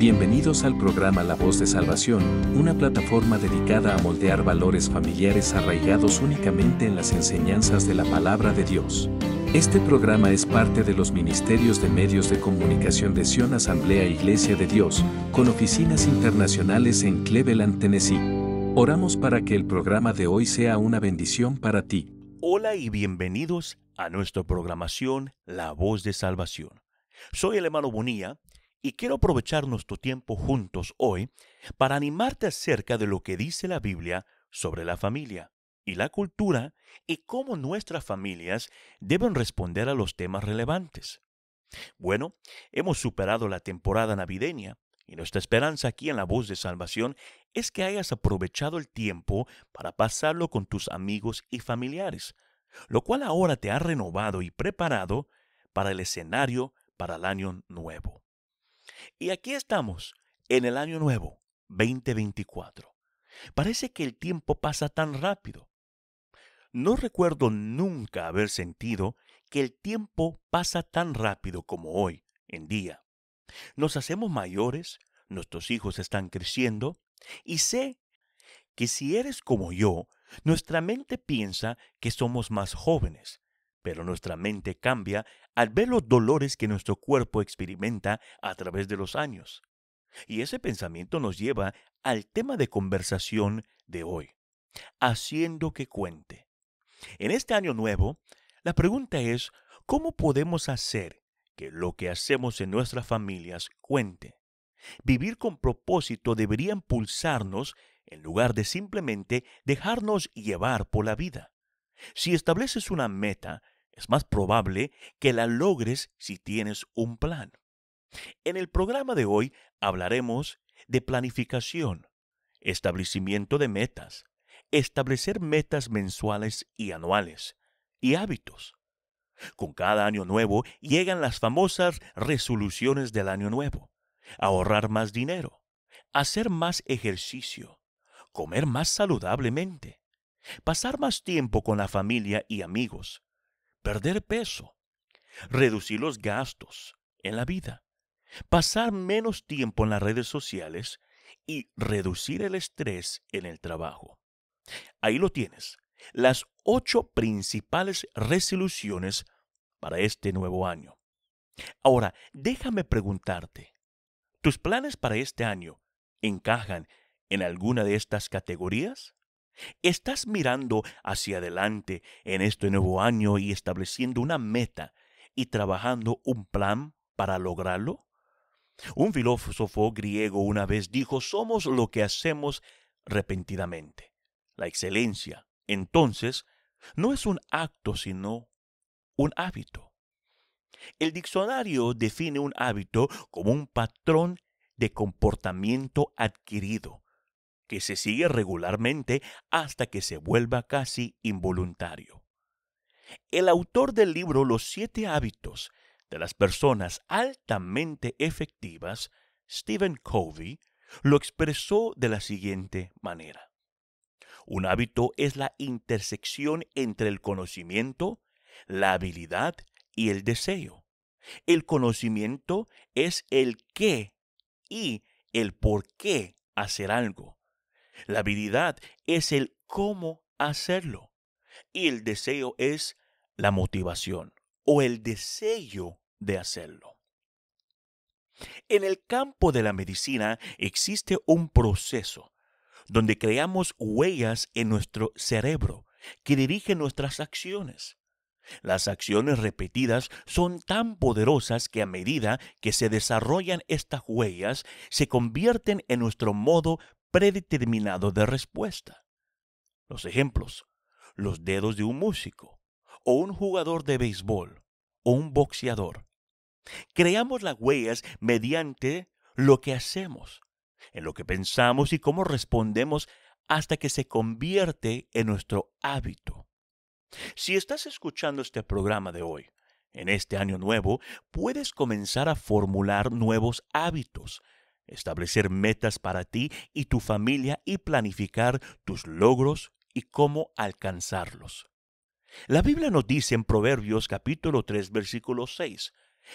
Bienvenidos al programa La Voz de Salvación, una plataforma dedicada a moldear valores familiares arraigados únicamente en las enseñanzas de la palabra de Dios. Este programa es parte de los Ministerios de Medios de Comunicación de Sion Asamblea Iglesia de Dios, con oficinas internacionales en Cleveland, Tennessee. Oramos para que el programa de hoy sea una bendición para ti. Hola y bienvenidos a nuestra programación La Voz de Salvación. Soy el hermano Bonilla y quiero aprovechar nuestro tiempo juntos hoy para animarte acerca de lo que dice la Biblia sobre la familia y la cultura y cómo nuestras familias deben responder a los temas relevantes. Bueno, hemos superado la temporada navideña y nuestra esperanza aquí en la voz de salvación es que hayas aprovechado el tiempo para pasarlo con tus amigos y familiares, lo cual ahora te ha renovado y preparado para el escenario para el año nuevo. Y aquí estamos, en el año nuevo, 2024. Parece que el tiempo pasa tan rápido. No recuerdo nunca haber sentido que el tiempo pasa tan rápido como hoy en día. Nos hacemos mayores, nuestros hijos están creciendo, y sé que si eres como yo, nuestra mente piensa que somos más jóvenes, pero nuestra mente cambia al ver los dolores que nuestro cuerpo experimenta a través de los años. Y ese pensamiento nos lleva al tema de conversación de hoy, haciendo que cuente. En este año nuevo, la pregunta es, ¿cómo podemos hacer que lo que hacemos en nuestras familias cuente? Vivir con propósito debería impulsarnos en lugar de simplemente dejarnos llevar por la vida. Si estableces una meta, es más probable que la logres si tienes un plan. En el programa de hoy hablaremos de planificación, establecimiento de metas, establecer metas mensuales y anuales, y hábitos. Con cada año nuevo llegan las famosas resoluciones del año nuevo. Ahorrar más dinero, hacer más ejercicio, comer más saludablemente, pasar más tiempo con la familia y amigos, perder peso, reducir los gastos en la vida, pasar menos tiempo en las redes sociales y reducir el estrés en el trabajo. Ahí lo tienes, las ocho principales resoluciones para este nuevo año. Ahora, déjame preguntarte, ¿tus planes para este año encajan en alguna de estas categorías? Estás mirando hacia adelante en este nuevo año y estableciendo una meta y trabajando un plan para lograrlo. Un filósofo griego una vez dijo, somos lo que hacemos repentinamente. La excelencia, entonces, no es un acto, sino un hábito. El diccionario define un hábito como un patrón de comportamiento adquirido que se sigue regularmente hasta que se vuelva casi involuntario. El autor del libro Los siete hábitos de las personas altamente efectivas, Stephen Covey, lo expresó de la siguiente manera. Un hábito es la intersección entre el conocimiento, la habilidad y el deseo. El conocimiento es el qué y el por qué hacer algo. La habilidad es el cómo hacerlo. Y el deseo es la motivación o el deseo de hacerlo. En el campo de la medicina existe un proceso donde creamos huellas en nuestro cerebro que dirigen nuestras acciones. Las acciones repetidas son tan poderosas que a medida que se desarrollan estas huellas se convierten en nuestro modo predeterminado de respuesta. Los ejemplos, los dedos de un músico, o un jugador de béisbol, o un boxeador. Creamos las huellas mediante lo que hacemos, en lo que pensamos y cómo respondemos hasta que se convierte en nuestro hábito. Si estás escuchando este programa de hoy, en este año nuevo, puedes comenzar a formular nuevos hábitos establecer metas para ti y tu familia y planificar tus logros y cómo alcanzarlos. La Biblia nos dice en Proverbios capítulo 3 versículo 6,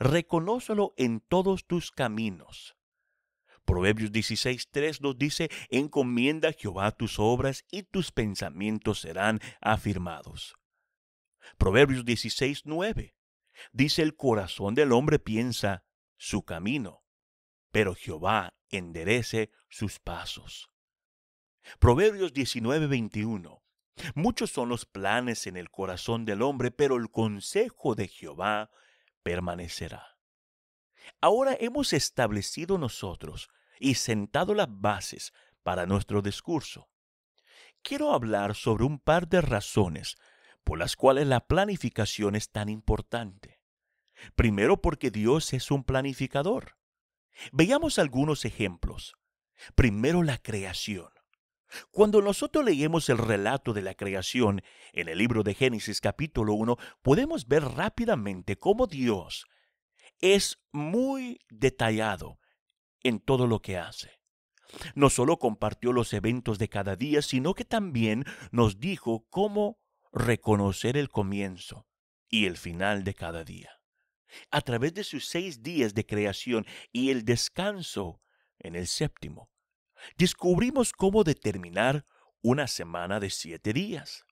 reconócelo en todos tus caminos. Proverbios 3 nos dice, encomienda a Jehová tus obras y tus pensamientos serán afirmados. Proverbios 16.9 dice, el corazón del hombre piensa su camino, pero Jehová enderece sus pasos. Proverbios 19:21. Muchos son los planes en el corazón del hombre, pero el consejo de Jehová permanecerá. Ahora hemos establecido nosotros y sentado las bases para nuestro discurso. Quiero hablar sobre un par de razones por las cuales la planificación es tan importante. Primero porque Dios es un planificador. Veamos algunos ejemplos. Primero la creación. Cuando nosotros leemos el relato de la creación en el libro de Génesis capítulo 1, podemos ver rápidamente cómo Dios es muy detallado en todo lo que hace. No solo compartió los eventos de cada día, sino que también nos dijo cómo reconocer el comienzo y el final de cada día a través de sus seis días de creación y el descanso en el séptimo. Descubrimos cómo determinar una semana de siete días.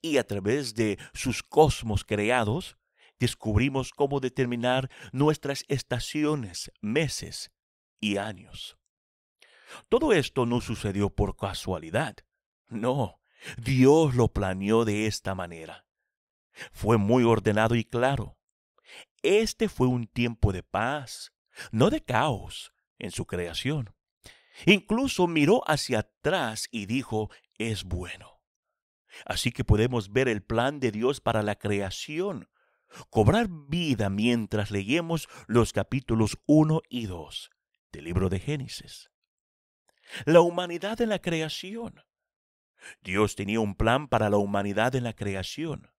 Y a través de sus cosmos creados, descubrimos cómo determinar nuestras estaciones, meses y años. Todo esto no sucedió por casualidad. No, Dios lo planeó de esta manera. Fue muy ordenado y claro. Este fue un tiempo de paz, no de caos en su creación. Incluso miró hacia atrás y dijo, es bueno. Así que podemos ver el plan de Dios para la creación, cobrar vida mientras leemos los capítulos 1 y 2 del libro de Génesis. La humanidad en la creación. Dios tenía un plan para la humanidad en la creación.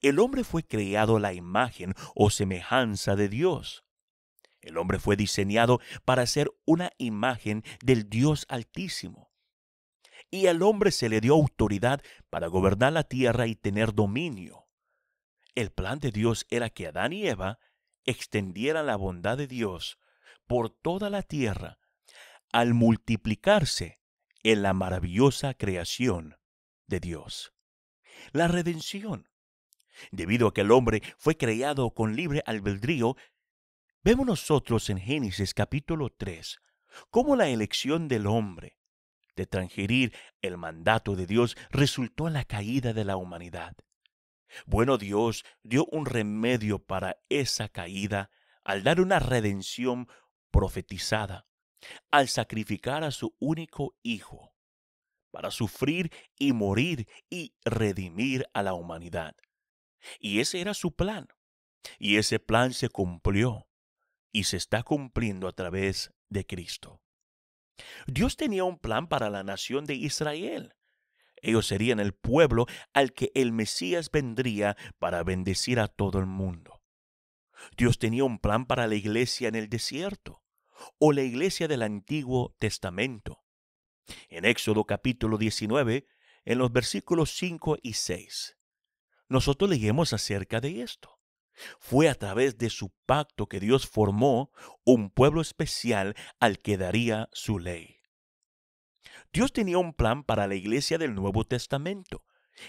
El hombre fue creado a la imagen o semejanza de Dios. El hombre fue diseñado para ser una imagen del Dios Altísimo. Y al hombre se le dio autoridad para gobernar la tierra y tener dominio. El plan de Dios era que Adán y Eva extendieran la bondad de Dios por toda la tierra al multiplicarse en la maravillosa creación de Dios. La redención Debido a que el hombre fue creado con libre albedrío, vemos nosotros en Génesis capítulo 3 cómo la elección del hombre de transgerir el mandato de Dios resultó en la caída de la humanidad. Bueno, Dios dio un remedio para esa caída al dar una redención profetizada, al sacrificar a su único Hijo, para sufrir y morir y redimir a la humanidad. Y ese era su plan. Y ese plan se cumplió y se está cumpliendo a través de Cristo. Dios tenía un plan para la nación de Israel. Ellos serían el pueblo al que el Mesías vendría para bendecir a todo el mundo. Dios tenía un plan para la iglesia en el desierto o la iglesia del Antiguo Testamento. En Éxodo capítulo 19, en los versículos 5 y 6, nosotros leemos acerca de esto. Fue a través de su pacto que Dios formó un pueblo especial al que daría su ley. Dios tenía un plan para la iglesia del Nuevo Testamento,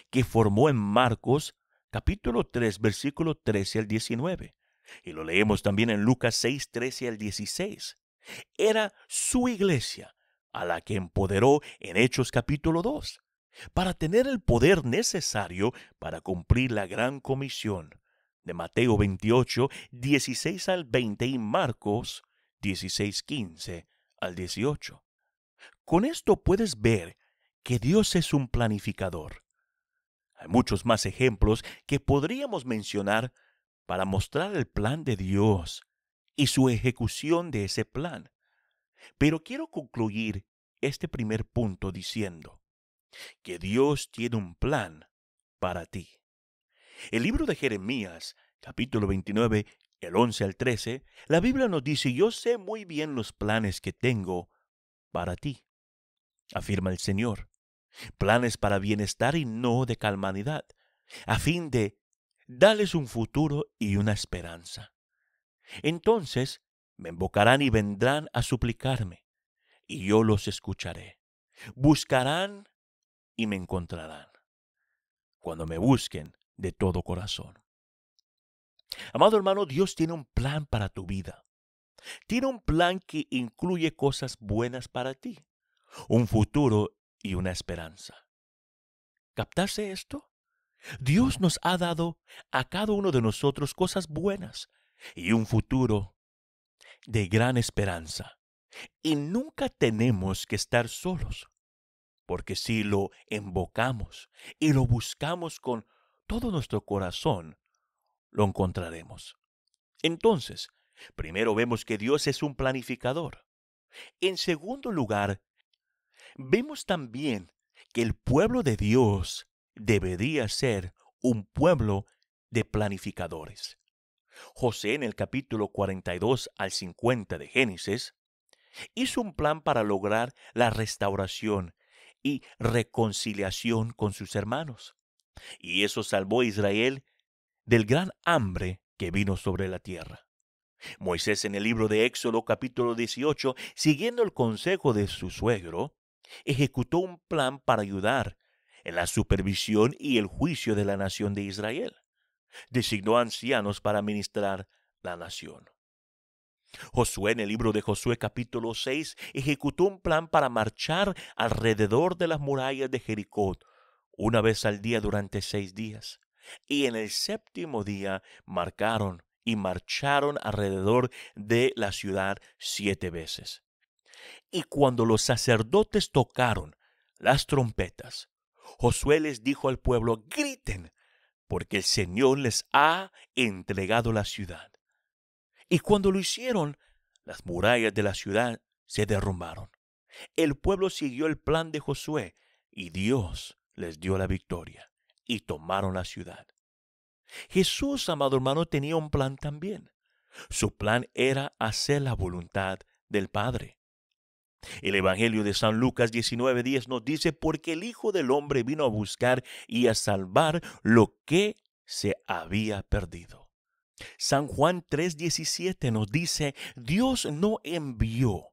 que formó en Marcos capítulo 3, versículo 13 al 19, y lo leemos también en Lucas 6, 13 al 16. Era su iglesia a la que empoderó en Hechos capítulo 2 para tener el poder necesario para cumplir la gran comisión de Mateo 28, 16 al 20 y Marcos 16, 15 al 18. Con esto puedes ver que Dios es un planificador. Hay muchos más ejemplos que podríamos mencionar para mostrar el plan de Dios y su ejecución de ese plan. Pero quiero concluir este primer punto diciendo, que Dios tiene un plan para ti. El libro de Jeremías, capítulo 29, el 11 al 13, la Biblia nos dice, yo sé muy bien los planes que tengo para ti, afirma el Señor, planes para bienestar y no de calmanidad, a fin de darles un futuro y una esperanza. Entonces me invocarán y vendrán a suplicarme, y yo los escucharé. Buscarán y me encontrarán cuando me busquen de todo corazón. Amado hermano, Dios tiene un plan para tu vida. Tiene un plan que incluye cosas buenas para ti, un futuro y una esperanza. ¿Captarse esto? Dios nos ha dado a cada uno de nosotros cosas buenas y un futuro de gran esperanza. Y nunca tenemos que estar solos. Porque si lo invocamos y lo buscamos con todo nuestro corazón, lo encontraremos. Entonces, primero vemos que Dios es un planificador. En segundo lugar, vemos también que el pueblo de Dios debería ser un pueblo de planificadores. José en el capítulo 42 al 50 de Génesis hizo un plan para lograr la restauración y reconciliación con sus hermanos. Y eso salvó a Israel del gran hambre que vino sobre la tierra. Moisés en el libro de Éxodo capítulo 18, siguiendo el consejo de su suegro, ejecutó un plan para ayudar en la supervisión y el juicio de la nación de Israel. Designó ancianos para ministrar la nación. Josué en el libro de Josué capítulo 6 ejecutó un plan para marchar alrededor de las murallas de Jericó una vez al día durante seis días. Y en el séptimo día marcaron y marcharon alrededor de la ciudad siete veces. Y cuando los sacerdotes tocaron las trompetas, Josué les dijo al pueblo, griten, porque el Señor les ha entregado la ciudad. Y cuando lo hicieron, las murallas de la ciudad se derrumbaron. El pueblo siguió el plan de Josué y Dios les dio la victoria y tomaron la ciudad. Jesús, amado hermano, tenía un plan también. Su plan era hacer la voluntad del Padre. El Evangelio de San Lucas 19:10 nos dice, porque el Hijo del Hombre vino a buscar y a salvar lo que se había perdido. San Juan 3:17 nos dice, Dios no envió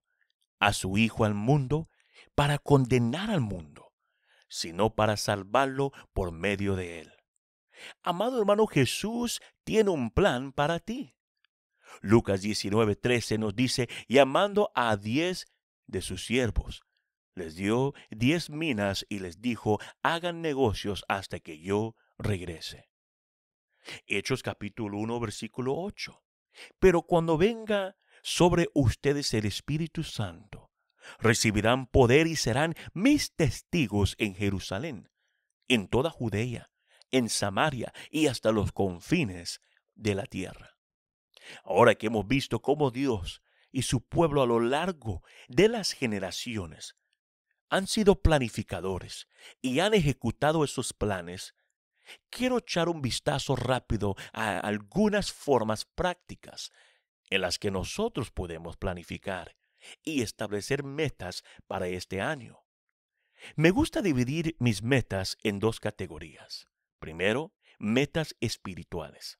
a su Hijo al mundo para condenar al mundo, sino para salvarlo por medio de él. Amado hermano, Jesús tiene un plan para ti. Lucas 19:13 nos dice, llamando a diez de sus siervos, les dio diez minas y les dijo, hagan negocios hasta que yo regrese. Hechos capítulo 1, versículo 8. Pero cuando venga sobre ustedes el Espíritu Santo, recibirán poder y serán mis testigos en Jerusalén, en toda Judea, en Samaria y hasta los confines de la tierra. Ahora que hemos visto cómo Dios y su pueblo a lo largo de las generaciones han sido planificadores y han ejecutado esos planes, quiero echar un vistazo rápido a algunas formas prácticas en las que nosotros podemos planificar y establecer metas para este año. Me gusta dividir mis metas en dos categorías. Primero, metas espirituales.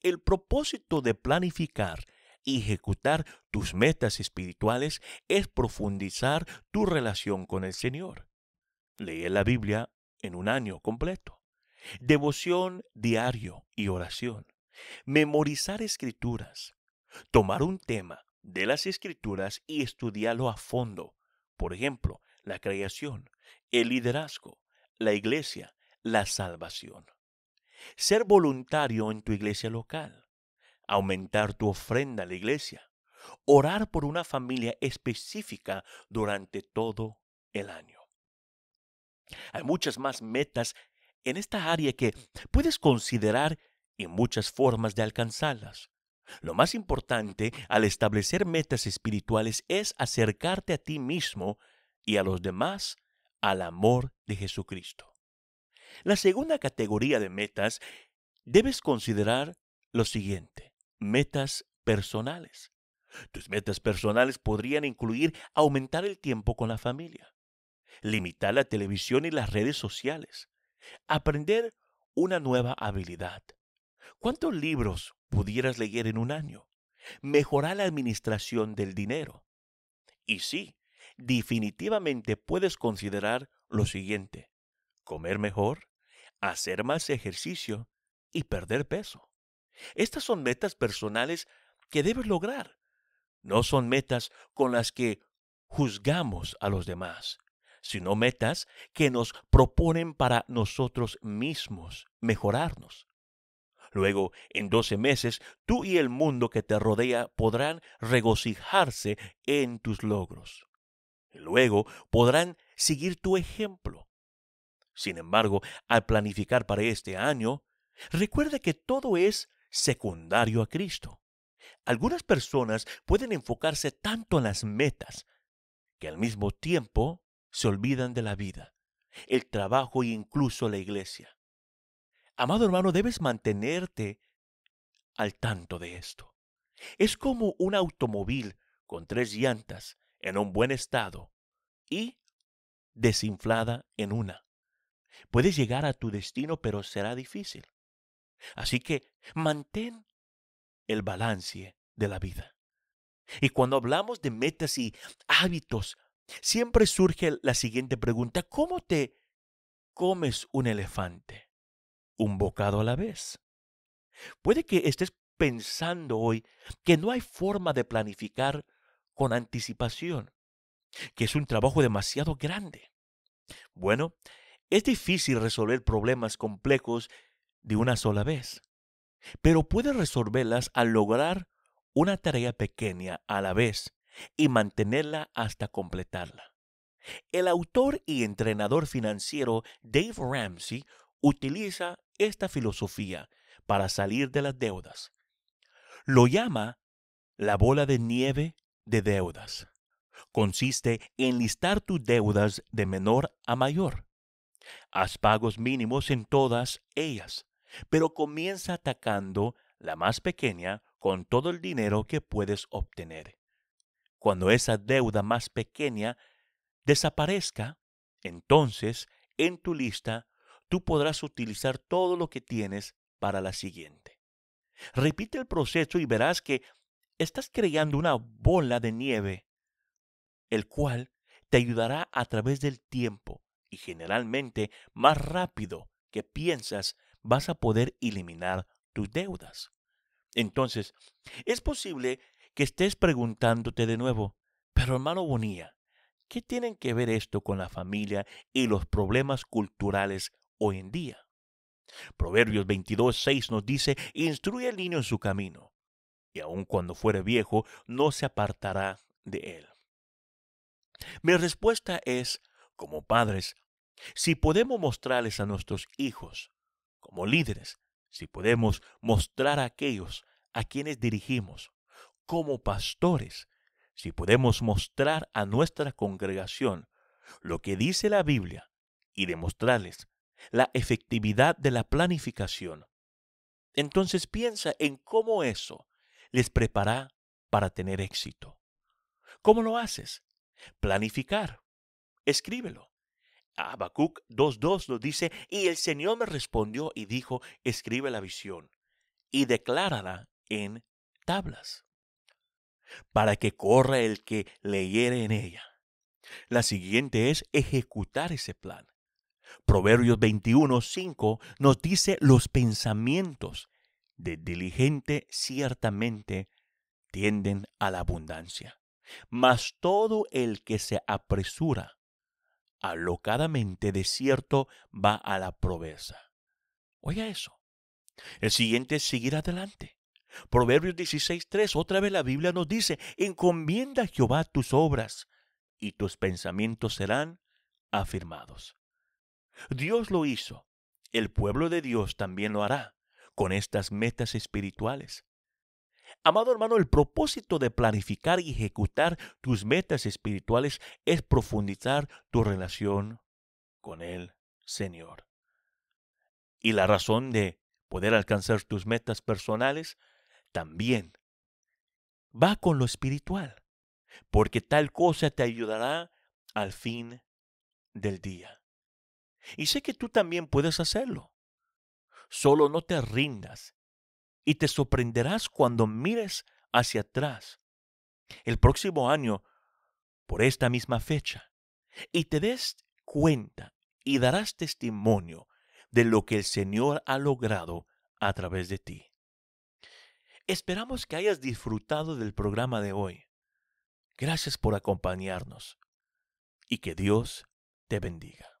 El propósito de planificar y ejecutar tus metas espirituales es profundizar tu relación con el Señor. Lee la Biblia en un año completo devoción diario y oración, memorizar escrituras, tomar un tema de las escrituras y estudiarlo a fondo, por ejemplo, la creación, el liderazgo, la iglesia, la salvación. Ser voluntario en tu iglesia local, aumentar tu ofrenda a la iglesia, orar por una familia específica durante todo el año. Hay muchas más metas en esta área que puedes considerar y muchas formas de alcanzarlas. Lo más importante al establecer metas espirituales es acercarte a ti mismo y a los demás al amor de Jesucristo. La segunda categoría de metas debes considerar lo siguiente, metas personales. Tus metas personales podrían incluir aumentar el tiempo con la familia, limitar la televisión y las redes sociales, Aprender una nueva habilidad. ¿Cuántos libros pudieras leer en un año? Mejorar la administración del dinero. Y sí, definitivamente puedes considerar lo siguiente. Comer mejor, hacer más ejercicio y perder peso. Estas son metas personales que debes lograr. No son metas con las que juzgamos a los demás sino metas que nos proponen para nosotros mismos mejorarnos. Luego, en doce meses, tú y el mundo que te rodea podrán regocijarse en tus logros. Luego podrán seguir tu ejemplo. Sin embargo, al planificar para este año, recuerde que todo es secundario a Cristo. Algunas personas pueden enfocarse tanto en las metas que al mismo tiempo se olvidan de la vida, el trabajo e incluso la iglesia. Amado hermano, debes mantenerte al tanto de esto. Es como un automóvil con tres llantas en un buen estado y desinflada en una. Puedes llegar a tu destino, pero será difícil. Así que mantén el balance de la vida. Y cuando hablamos de metas y hábitos Siempre surge la siguiente pregunta, ¿cómo te comes un elefante? Un bocado a la vez. Puede que estés pensando hoy que no hay forma de planificar con anticipación, que es un trabajo demasiado grande. Bueno, es difícil resolver problemas complejos de una sola vez, pero puedes resolverlas al lograr una tarea pequeña a la vez y mantenerla hasta completarla. El autor y entrenador financiero Dave Ramsey utiliza esta filosofía para salir de las deudas. Lo llama la bola de nieve de deudas. Consiste en listar tus deudas de menor a mayor. Haz pagos mínimos en todas ellas, pero comienza atacando la más pequeña con todo el dinero que puedes obtener. Cuando esa deuda más pequeña desaparezca, entonces en tu lista tú podrás utilizar todo lo que tienes para la siguiente. Repite el proceso y verás que estás creando una bola de nieve, el cual te ayudará a través del tiempo y generalmente más rápido que piensas vas a poder eliminar tus deudas. Entonces, es posible que estés preguntándote de nuevo, pero hermano Bonilla, ¿qué tienen que ver esto con la familia y los problemas culturales hoy en día? Proverbios 22, nos dice, instruye al niño en su camino, y aun cuando fuere viejo, no se apartará de él. Mi respuesta es, como padres, si podemos mostrarles a nuestros hijos, como líderes, si podemos mostrar a aquellos a quienes dirigimos, como pastores, si podemos mostrar a nuestra congregación lo que dice la Biblia y demostrarles la efectividad de la planificación, entonces piensa en cómo eso les prepara para tener éxito. ¿Cómo lo haces? Planificar. Escríbelo. Habacuc 2.2 lo dice, y el Señor me respondió y dijo, escribe la visión y declárala en tablas para que corra el que leyere en ella. La siguiente es ejecutar ese plan. Proverbios 21.5 nos dice los pensamientos de diligente ciertamente tienden a la abundancia, mas todo el que se apresura alocadamente de cierto va a la proveza. Oiga eso. El siguiente es seguir adelante. Proverbios 16.3, otra vez la Biblia nos dice, encomienda a Jehová tus obras y tus pensamientos serán afirmados. Dios lo hizo, el pueblo de Dios también lo hará con estas metas espirituales. Amado hermano, el propósito de planificar y ejecutar tus metas espirituales es profundizar tu relación con el Señor. Y la razón de poder alcanzar tus metas personales también. Va con lo espiritual, porque tal cosa te ayudará al fin del día. Y sé que tú también puedes hacerlo. Solo no te rindas y te sorprenderás cuando mires hacia atrás el próximo año por esta misma fecha y te des cuenta y darás testimonio de lo que el Señor ha logrado a través de ti. Esperamos que hayas disfrutado del programa de hoy. Gracias por acompañarnos y que Dios te bendiga.